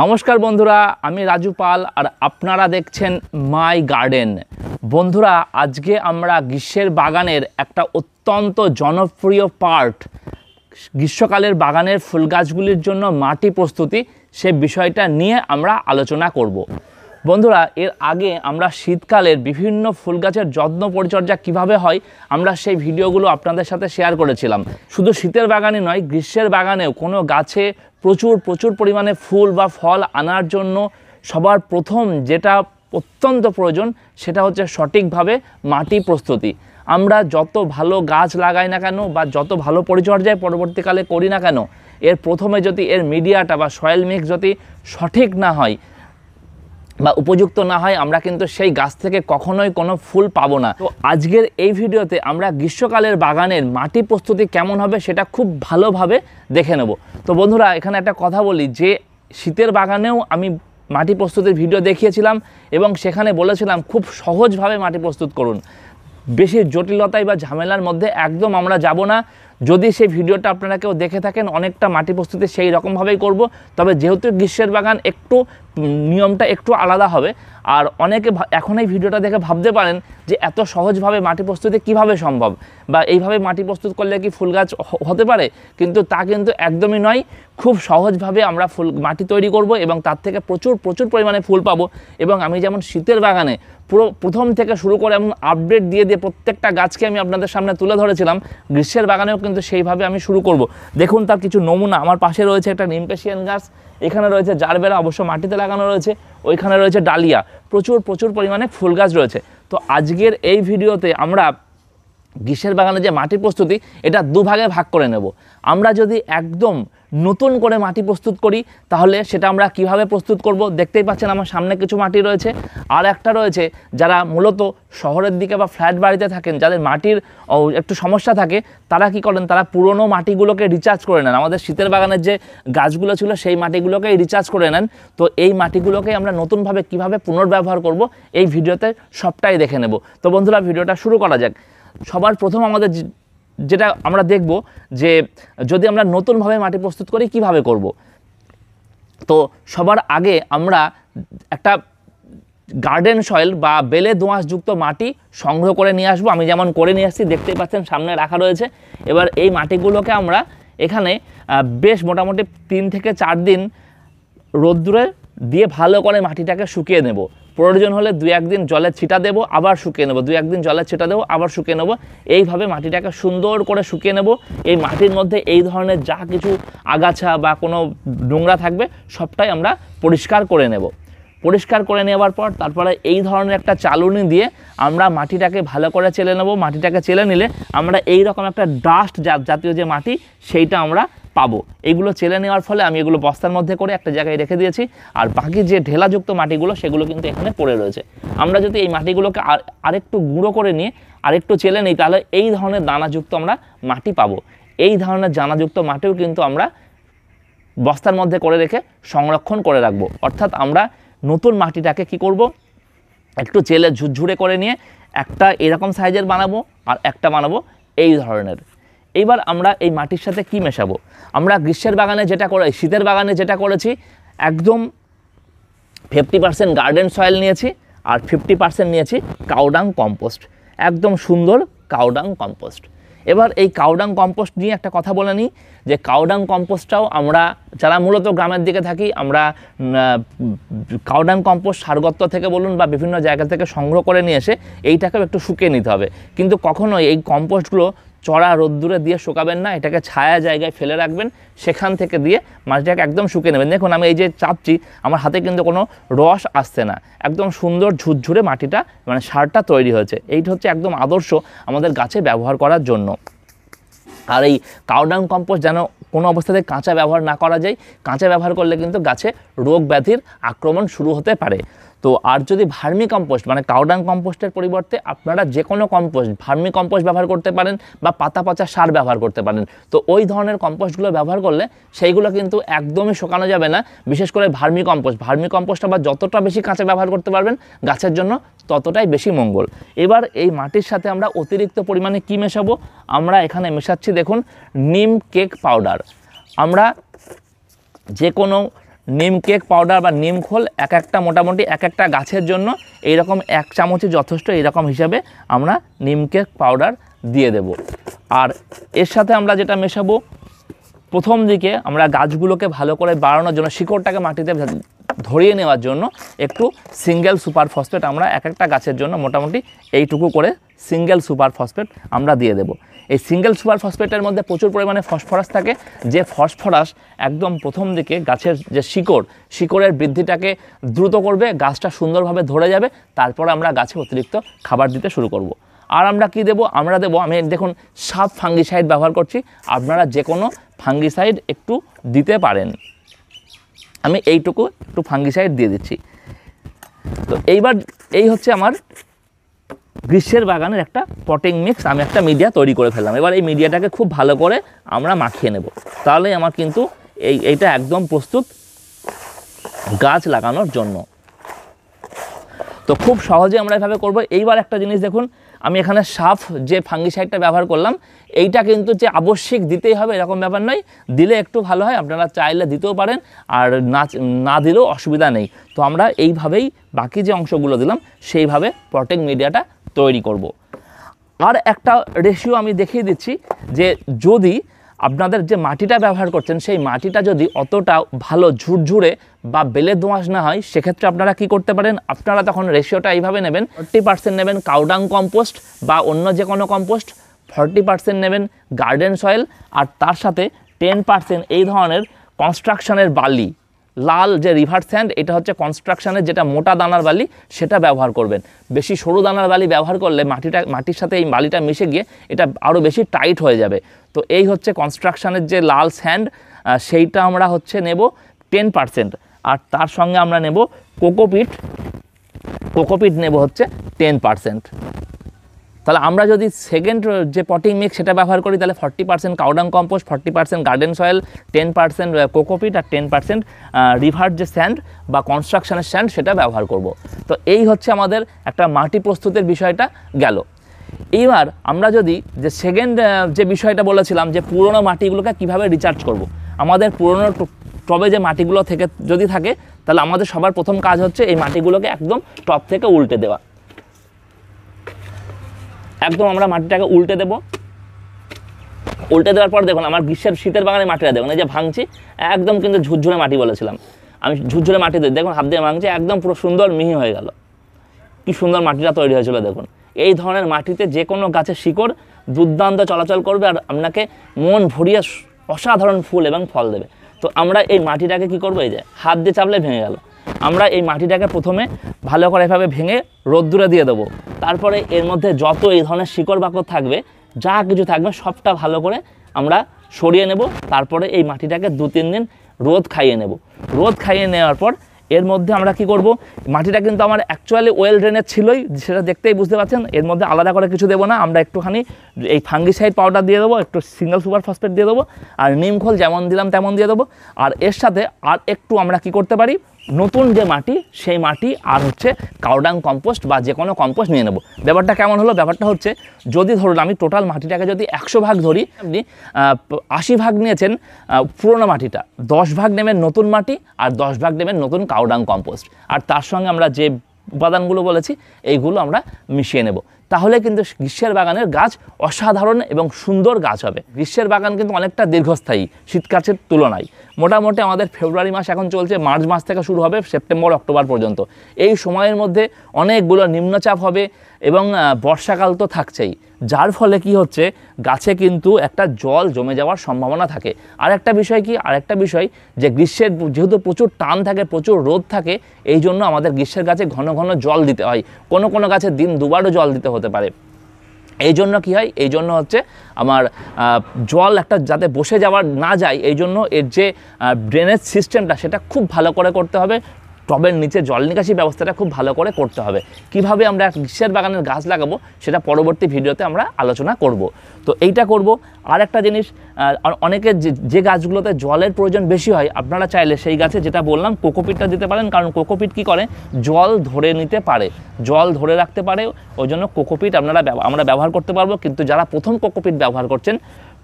নমস্কার বন্ধুরা আমি রাজু পাল আর আপনারা দেখছেন মাই গার্ডেন বন্ধুরা আজকে আমরা গ্রীষ্মের বাগানের একটা অত্যন্ত জনপ্রিয় পার্ট গ্রীষ্মকালের বাগানের ফুল গাছগুলির জন্য মাটি প্রস্তুতি সে বিষয়টা নিয়ে আমরা আলোচনা করব বন্ধুরা এর আগে আমরা শীতকালের বিভিন্ন ফুল গাছের যত্ন পরিচর্যা কিভাবে হয় আমরা সেই ভিডিওগুলো আপনাদের সাথে শেয়ার করেছিলাম শুধু শীতের বাগানে নয় গ্রীষ্মের বাগানেও কোনো গাছে প্রচুর প্রচুর পরিমাণে ফুল বা ফল আনার জন্য সবার প্রথম যেটা অত্যন্ত প্রয়োজন সেটা হচ্ছে সঠিকভাবে মাটি প্রস্তুতি আমরা যত ভালো গাছ লাগাই না কেন বা যত ভালো পরিচর্যায় পরবর্তীকালে করি না কেন এর প্রথমে যদি এর মিডিয়াটা বা সয়েল মিক্স যদি সঠিক না হয় বা উপযুক্ত না হয় আমরা কিন্তু সেই গাছ থেকে কখনোই কোনো ফুল পাবো না তো আজকের এই ভিডিওতে আমরা গ্রীষ্মকালের বাগানের মাটি প্রস্তুতি কেমন হবে সেটা খুব ভালোভাবে দেখে নেব তো বন্ধুরা এখানে একটা কথা বলি যে শীতের বাগানেও আমি মাটি প্রস্তুতির ভিডিও দেখিয়েছিলাম এবং সেখানে বলেছিলাম খুব সহজভাবে মাটি প্রস্তুত করুন বেশি জটিলতায় বা ঝামেলার মধ্যে একদম আমরা যাব না যদি সেই ভিডিওটা আপনারা কেউ দেখে থাকেন অনেকটা মাটি প্রস্তুতি সেই রকমভাবেই করব তবে যেহেতু গ্রীষ্মের বাগান একটু নিয়মটা একটু আলাদা হবে আর অনেকে এখন এই ভিডিওটা দেখে ভাবতে পারেন যে এত সহজভাবে মাটি প্রস্তুতি কিভাবে সম্ভব বা এইভাবে মাটি প্রস্তুত করলে কি ফুল গাছ হতে পারে কিন্তু তা কিন্তু একদমই নয় খুব সহজভাবে আমরা ফুল মাটি তৈরি করব এবং তার থেকে প্রচুর প্রচুর পরিমাণে ফুল পাবো এবং আমি যেমন শীতের বাগানে পুরো প্রথম থেকে শুরু করে এমন আপডেট দিয়ে দিয়ে প্রত্যেকটা গাছকে আমি আপনাদের সামনে তুলে ধরেছিলাম গ্রীষ্মের বাগানেও কিন্তু সেইভাবে আমি শুরু করব। দেখুন তার কিছু নমুনা আমার পাশে রয়েছে একটা নিমপেশিয়ান গাছ এখানে রয়েছে জারবেরা অবশ্য মাটিতে লাগানো রয়েছে ওইখানে রয়েছে ডালিয়া প্রচুর প্রচুর পরিমাণে ফুল গাছ রয়েছে তো আজকের এই ভিডিওতে আমরা গ্রীষ্মের বাগানে যে মাটির প্রস্তুতি এটা দুভাগে ভাগ করে নেব আমরা যদি একদম নতুন করে মাটি প্রস্তুত করি তাহলে সেটা আমরা কিভাবে প্রস্তুত করব দেখতেই পাচ্ছেন আমার সামনে কিছু মাটি রয়েছে আর একটা রয়েছে যারা মূলত শহরের দিকে বা ফ্ল্যাট বাড়িতে থাকেন যাদের মাটির একটু সমস্যা থাকে তারা কি করেন তারা পুরনো মাটিগুলোকে রিচার্জ করে নেন আমাদের শীতের বাগানের যে গাছগুলো ছিল সেই মাটিগুলোকেই রিচার্জ করে নেন তো এই মাটিগুলোকে আমরা নতুনভাবে কিভাবে পুনর্ব্যবহার করব এই ভিডিওতে সবটাই দেখে নেব তো বন্ধুরা ভিডিওটা শুরু করা যাক সবার প্রথম আমাদের যেটা আমরা দেখব যে যদি আমরা নতুনভাবে মাটি প্রস্তুত করি কিভাবে করব। তো সবার আগে আমরা একটা গার্ডেন সয়েল বা বেলে দোঁয়াশযুক্ত মাটি সংগ্রহ করে নিয়ে আসবো আমি যেমন করে নিয়ে আসছি দেখতেই পাচ্ছেন সামনে রাখা রয়েছে এবার এই মাটিগুলোকে আমরা এখানে বেশ মোটামুটি তিন থেকে চার দিন রোদ্দুরে দিয়ে ভালো করে মাটিটাকে শুকিয়ে নেব প্রয়োজন হলে দু একদিন জলে ছিটা দেবো আবার শুকিয়ে নেবো দু একদিন জলে ছিটা দেবো আবার শুকিয়ে নেবো এইভাবে মাটিটাকে সুন্দর করে শুকিয়ে নেবো এই মাটির মধ্যে এই ধরনের যা কিছু আগাছা বা কোনো নোংরা থাকবে সবটাই আমরা পরিষ্কার করে নেব পরিষ্কার করে নেওয়ার পর তারপরে এই ধরনের একটা চালুনি দিয়ে আমরা মাটিটাকে ভালো করে চেলে নেব মাটিটাকে চেলে নিলে আমরা এই রকম একটা ডাস্ট জাতীয় যে মাটি সেইটা আমরা পাবো এইগুলো চেলে নেওয়ার ফলে আমি এগুলো বস্তার মধ্যে করে একটা জায়গায় রেখে দিয়েছি আর বাকি যে ঢেলাযুক্ত মাটিগুলো সেগুলো কিন্তু এখানে পড়ে রয়েছে আমরা যদি এই মাটিগুলোকে আরেকটু গুঁড়ো করে নিয়ে আরেকটু চেলে নিই তাহলে এই ধরনের দানাযুক্ত আমরা মাটি পাবো এই ধরনের জানাযুক্ত মাটিও কিন্তু আমরা বস্তার মধ্যে করে রেখে সংরক্ষণ করে রাখবো অর্থাৎ আমরা নতুন মাটিটাকে কি করব একটু চেলে ঝুরঝুরে করে নিয়ে একটা এরকম সাইজের বানাবো আর একটা বানাবো এই ধরনের এবার আমরা এই মাটির সাথে কি মেশাবো আমরা গ্রীষ্মের বাগানে যেটা করে শীতের বাগানে যেটা করেছি একদম ফিফটি পার্সেন্ট গার্ডেন সয়েল নিয়েছি আর ফিফটি পার্সেন্ট নিয়েছি কাউডাং কম্পোস্ট একদম সুন্দর কাউডাং কম্পোস্ট এবার এই কাউডাং কম্পোস্ট নিয়ে একটা কথা বলে নিই যে কাউডাং কম্পোস্টটাও আমরা যারা মূলত গ্রামের দিকে থাকি আমরা কাউডাং কম্পোস্ট সারগত্ব থেকে বলুন বা বিভিন্ন জায়গা থেকে সংগ্রহ করে নিয়ে এসে এইটাকেও একটু শুকিয়ে নিতে হবে কিন্তু কখনোই এই কম্পোস্টগুলো চড়া রোদ্দুরে দিয়ে শুকাবেন না এটাকে ছায়া জায়গায় ফেলে রাখবেন সেখান থেকে দিয়ে মাছটাকে একদম শুকিয়ে নেবেন দেখুন আমি এই যে চাপছি আমার হাতে কিন্তু কোনো রস আসছে না একদম সুন্দর ঝুরঝুরে মাটিটা মানে সারটা তৈরি হয়েছে এইটা হচ্ছে একদম আদর্শ আমাদের গাছে ব্যবহার করার জন্য আর এই কাউডাং কম্পোস্ট যেন কোনো অবস্থাতে কাঁচা ব্যবহার না করা যায় কাঁচা ব্যবহার করলে কিন্তু গাছে রোগ ব্যাধির আক্রমণ শুরু হতে পারে তো আর যদি ভার্মি কম্পোস্ট মানে কাউডাং কম্পোস্টের পরিবর্তে আপনারা যে কোনো কম্পোস্ট ভার্মি কম্পোস্ট ব্যবহার করতে পারেন বা পাতা পচা সার ব্যবহার করতে পারেন তো ওই ধরনের কম্পোস্টগুলো ব্যবহার করলে সেইগুলো কিন্তু একদমই শোকানো যাবে না বিশেষ করে ভার্মি কম্পোস্ট ভার্মি কম্পোস্ট আবার যতটা বেশি কাঁচা ব্যবহার করতে পারবেন গাছের জন্য ততটাই বেশি মঙ্গল এবার এই মাটির সাথে আমরা অতিরিক্ত পরিমাণে কী মেশাবো আমরা এখানে মেশাচ্ছি দেখুন নিম কেক পাউডার আমরা যে কোনো নিম কেক পাউডার বা নিম খোল এক একটা মোটামুটি এক একটা গাছের জন্য এইরকম এক চামচে যথেষ্ট এইরকম হিসাবে আমরা নিম কেক পাউডার দিয়ে দেব আর এর সাথে আমরা যেটা মেশাবো প্রথম দিকে আমরা গাছগুলোকে ভালো করে বাড়ানোর জন্য শিকড়টাকে মাটিতে ধরিয়ে নেওয়ার জন্য একটু সিঙ্গেল সুপার ফসফেট আমরা এক একটা গাছের জন্য মোটামুটি এইটুকু করে সিঙ্গেল সুপার ফসফেট আমরা দিয়ে দেব এই সিঙ্গেল সুপার ফসফেটের মধ্যে প্রচুর পরিমাণে ফসফরাস থাকে যে ফসফরাস একদম প্রথম দিকে গাছের যে শিকড় শিকড়ের বৃদ্ধিটাকে দ্রুত করবে গাছটা সুন্দরভাবে ধরে যাবে তারপরে আমরা গাছে অতিরিক্ত খাবার দিতে শুরু করব। আর আমরা কি দেব আমরা দেব আমি দেখুন সাপ ফাঙ্গিসাইড ব্যবহার করছি আপনারা যে কোনো ফাঙ্গিসাইড একটু দিতে পারেন আমি এইটুকু একটু ফাঙ্গিসাইড দিয়ে দিচ্ছি তো এইবার এই হচ্ছে আমার গ্রীষ্মের বাগানের একটা পটিং মিক্স আমি একটা মিডিয়া তৈরি করে ফেললাম এবার এই মিডিয়াটাকে খুব ভালো করে আমরা মাখিয়ে নেব তাহলে আমার কিন্তু এই এইটা একদম প্রস্তুত গাছ লাগানোর জন্য তো খুব সহজে আমরা এভাবে করবো এইবার একটা জিনিস দেখুন আমি এখানে সাফ যে ফাঙ্গিসাইডটা ব্যবহার করলাম এইটা কিন্তু যে আবশ্যিক দিতেই হবে এরকম ব্যাপার নয় দিলে একটু ভালো হয় আপনারা চাইলে দিতেও পারেন আর না না দিলেও অসুবিধা নেই তো আমরা এইভাবেই বাকি যে অংশগুলো দিলাম সেইভাবে প্রটেক মিডিয়াটা তৈরি করব। আর একটা রেশিও আমি দেখিয়ে দিচ্ছি যে যদি আপনাদের যে মাটিটা ব্যবহার করছেন সেই মাটিটা যদি অতটা ভালো ঝুরঝুরে বা বেলে দোঁয়াশ না হয় সেক্ষেত্রে আপনারা কি করতে পারেন আপনারা তখন রেশিওটা এইভাবে নেবেন ফর্টি পার্সেন্ট নেবেন কাউডাং কম্পোস্ট বা অন্য যে কোনো কম্পোস্ট ফর্টি পার্সেন্ট নেবেন গার্ডেন সয়েল আর তার সাথে টেন পার্সেন্ট এই ধরনের কনস্ট্রাকশনের বালি লাল যে রিভার স্যান্ড এটা হচ্ছে কনস্ট্রাকশানের যেটা মোটা দানার বালি সেটা ব্যবহার করবেন বেশি সরু দানার বালি ব্যবহার করলে মাটিটা মাটির সাথে এই বালিটা মিশে গিয়ে এটা আরও বেশি টাইট হয়ে যাবে তো এই হচ্ছে কনস্ট্রাকশানের যে লাল স্যান্ড সেইটা আমরা হচ্ছে নেব টেন পার্সেন্ট আর তার সঙ্গে আমরা নেব কোকোপিট কোকোপিট নেব হচ্ছে টেন পার্সেন্ট তাহলে আমরা যদি সেকেন্ড যে পটিং মিক্স সেটা ব্যবহার করি তাহলে forty percent cow dung compost forty percent garden soil ten percent cocopeat আর টেন পার্সেন্ট রিভার যে স্যান্ড বা কনস্ট্রাকশানের স্যান্ড সেটা ব্যবহার করব। তো এই হচ্ছে আমাদের একটা মাটি প্রস্তুতের বিষয়টা গেল এইবার আমরা যদি যে সেকেন্ড যে বিষয়টা বলেছিলাম যে পুরনো মাটিগুলোকে কিভাবে রিচার্জ করব। আমাদের পুরনো টবে যে মাটিগুলো থেকে যদি থাকে তাহলে আমাদের সবার প্রথম কাজ হচ্ছে এই মাটিগুলোকে একদম টপ থেকে উল্টে দেওয়া একদম আমরা মাটিটাকে উল্টে দেবো উল্টে দেওয়ার পর দেখুন আমার গ্রীষ্মের শীতের বাগানে মাটিটা দেখুন এই যে ভাঙছি একদম কিন্তু ঝুরঝুরে মাটি বলেছিলাম আমি ঝুরঝুরে মাটি দিই দেখুন হাত দিয়ে ভাঙছি একদম পুরো সুন্দর মিহি হয়ে গেল কি সুন্দর মাটিটা তৈরি হয়েছিল দেখুন এই ধরনের মাটিতে যে কোনো গাছের শিকড় দুর্দান্ত চলাচল করবে আর আপনাকে মন ভরিয়ে অসাধারণ ফুল এবং ফল দেবে তো আমরা এই মাটিটাকে কি করবো এই যে হাত দিয়ে চাপলে ভেঙে গেল আমরা এই মাটিটাকে প্রথমে ভালো করে এভাবে ভেঙে রোদ্দুরে দিয়ে দেবো তারপরে এর মধ্যে যত এই ধরনের শিকড় বাকর থাকবে যা কিছু থাকবে সবটা ভালো করে আমরা সরিয়ে নেব তারপরে এই মাটিটাকে দু তিন দিন রোদ খাইয়ে নেব রোদ খাইয়ে নেওয়ার পর এর মধ্যে আমরা কি করব মাটিটা কিন্তু আমার অ্যাকচুয়ালি ওয়েল ড্রেনের ছিলই সেটা দেখতেই বুঝতে পারছেন এর মধ্যে আলাদা করে কিছু দেবো না আমরা একটুখানি এই ফাঙ্গিসাইড পাউডার দিয়ে দেবো একটু সিঙ্গেল সুপার ফসফেট দিয়ে দেবো আর নিমখোল যেমন দিলাম তেমন দিয়ে দেবো আর এর সাথে আর একটু আমরা কি করতে পারি নতুন যে মাটি সেই মাটি আর হচ্ছে কাউডাং কম্পোস্ট বা যে কোনো কম্পোস্ট নিয়ে নেব ব্যাপারটা কেমন হলো ব্যাপারটা হচ্ছে যদি ধরুন আমি টোটাল মাটিটাকে যদি একশো ভাগ ধরি আপনি আশি ভাগ নিয়েছেন পুরোনো মাটিটা দশ ভাগ নেবেন নতুন মাটি আর দশ ভাগ নেবেন নতুন কাউডাং কম্পোস্ট আর তার সঙ্গে আমরা যে উপাদানগুলো বলেছি এইগুলো আমরা মিশিয়ে নেবো তাহলে কিন্তু গ্রীষ্মের বাগানের গাছ অসাধারণ এবং সুন্দর গাছ হবে গ্রীষ্মের বাগান কিন্তু অনেকটা দীর্ঘস্থায়ী গাছের তুলনায় মোটামুটি আমাদের ফেব্রুয়ারি মাস এখন চলছে মার্চ মাস থেকে শুরু হবে সেপ্টেম্বর অক্টোবর পর্যন্ত এই সময়ের মধ্যে অনেকগুলো নিম্নচাপ হবে এবং বর্ষাকাল তো থাকছেই যার ফলে কি হচ্ছে গাছে কিন্তু একটা জল জমে যাওয়ার সম্ভাবনা থাকে আর একটা বিষয় কি আর একটা বিষয় যে গ্রীষ্মের যেহেতু প্রচুর টান থাকে প্রচুর রোদ থাকে এই জন্য আমাদের গ্রীষ্মের গাছে ঘন ঘন জল দিতে হয় কোনো কোনো গাছে দিন দুবারও জল দিতে হতে পারে এই জন্য কী হয় এই জন্য হচ্ছে আমার জল একটা যাতে বসে যাওয়ার না যায় এই জন্য এর যে ড্রেনেজ সিস্টেমটা সেটা খুব ভালো করে করতে হবে টবের নিচে জল নিকাশি ব্যবস্থাটা খুব ভালো করে করতে হবে কিভাবে আমরা গ্রীষ্মের বাগানের গাছ লাগাবো সেটা পরবর্তী ভিডিওতে আমরা আলোচনা করব তো এইটা করব আর একটা জিনিস অনেকে যে গাছগুলোতে জলের প্রয়োজন বেশি হয় আপনারা চাইলে সেই গাছে যেটা বললাম কোকোপিটটা দিতে পারেন কারণ কোকোপিট কি করে জল ধরে নিতে পারে জল ধরে রাখতে পারে ওই জন্য কোকোপিট আপনারা আমরা ব্যবহার করতে পারবো কিন্তু যারা প্রথম কোকোপিট ব্যবহার করছেন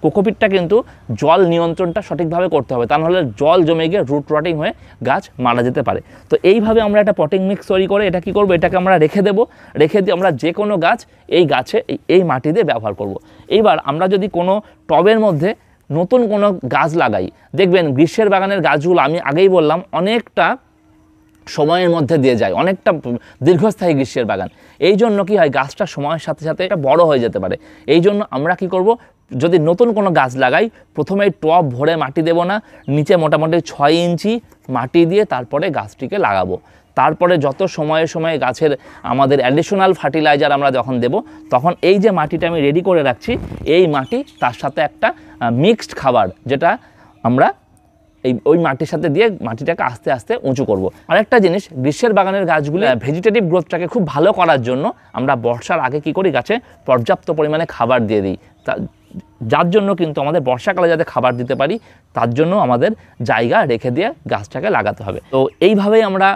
কোকোপিটটা কিন্তু জল নিয়ন্ত্রণটা সঠিকভাবে করতে হবে তা নাহলে জল জমে গিয়ে রুট রটিং হয়ে গাছ মারা যেতে পারে তো এইভাবে আমরা একটা পটিং মিক্স তৈরি করে এটা কি করব এটাকে আমরা রেখে দেব রেখে দিয়ে আমরা যে কোনো গাছ এই গাছে এই মাটি দিয়ে ব্যবহার করব। এইবার আমরা যদি কোনো টবের মধ্যে নতুন কোনো গাছ লাগাই দেখবেন গ্রীষ্মের বাগানের গাছগুলো আমি আগেই বললাম অনেকটা সময়ের মধ্যে দিয়ে যায় অনেকটা দীর্ঘস্থায়ী গ্রীষ্মের বাগান এই জন্য কী হয় গাছটা সময়ের সাথে সাথে এটা বড় হয়ে যেতে পারে এই জন্য আমরা কি করব যদি নতুন কোনো গাছ লাগাই প্রথমে টপ ভরে মাটি দেব না নিচে মোটামুটি ছয় ইঞ্চি মাটি দিয়ে তারপরে গাছটিকে লাগাবো তারপরে যত সময়ে সময়ে গাছের আমাদের অ্যাডিশনাল ফার্টিলাইজার আমরা যখন দেব তখন এই যে মাটিটা আমি রেডি করে রাখছি এই মাটি তার সাথে একটা মিক্সড খাবার যেটা আমরা এই ওই মাটির সাথে দিয়ে মাটিটাকে আস্তে আস্তে উঁচু করব। আরেকটা জিনিস গ্রীষ্মের বাগানের গাছগুলি ভেজিটেটিভ গ্রোথটাকে খুব ভালো করার জন্য আমরা বর্ষার আগে কি করি গাছে পর্যাপ্ত পরিমাণে খাবার দিয়ে দিই যার জন্য কিন্তু আমাদের বর্ষাকালে যাতে খাবার দিতে পারি তার জন্য আমাদের জায়গা রেখে দিয়ে গাছটাকে লাগাতে হবে তো এইভাবেই আমরা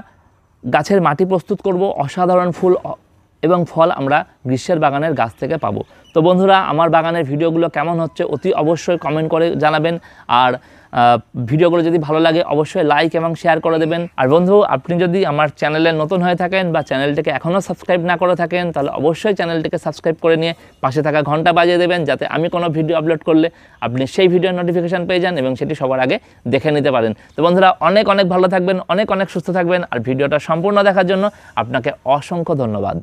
গাছের মাটি প্রস্তুত করব অসাধারণ ফুল এবং ফল আমরা গ্রীষ্মের বাগানের গাছ থেকে পাবো তো বন্ধুরা আমার বাগানের ভিডিওগুলো কেমন হচ্ছে অতি অবশ্যই কমেন্ট করে জানাবেন আর ভিডিওগুলো যদি ভালো লাগে অবশ্যই লাইক এবং শেয়ার করে দেবেন আর বন্ধু আপনি যদি আমার চ্যানেলে নতুন হয়ে থাকেন বা চ্যানেলটিকে এখনও সাবস্ক্রাইব না করে থাকেন তাহলে অবশ্যই চ্যানেলটিকে সাবস্ক্রাইব করে নিয়ে পাশে থাকা ঘন্টা বাজিয়ে দেবেন যাতে আমি কোনো ভিডিও আপলোড করলে আপনি সেই ভিডিওর নোটিফিকেশান পেয়ে যান এবং সেটি সবার আগে দেখে নিতে পারেন তো বন্ধুরা অনেক অনেক ভালো থাকবেন অনেক অনেক সুস্থ থাকবেন আর ভিডিওটা সম্পূর্ণ দেখার জন্য আপনাকে অসংখ্য ধন্যবাদ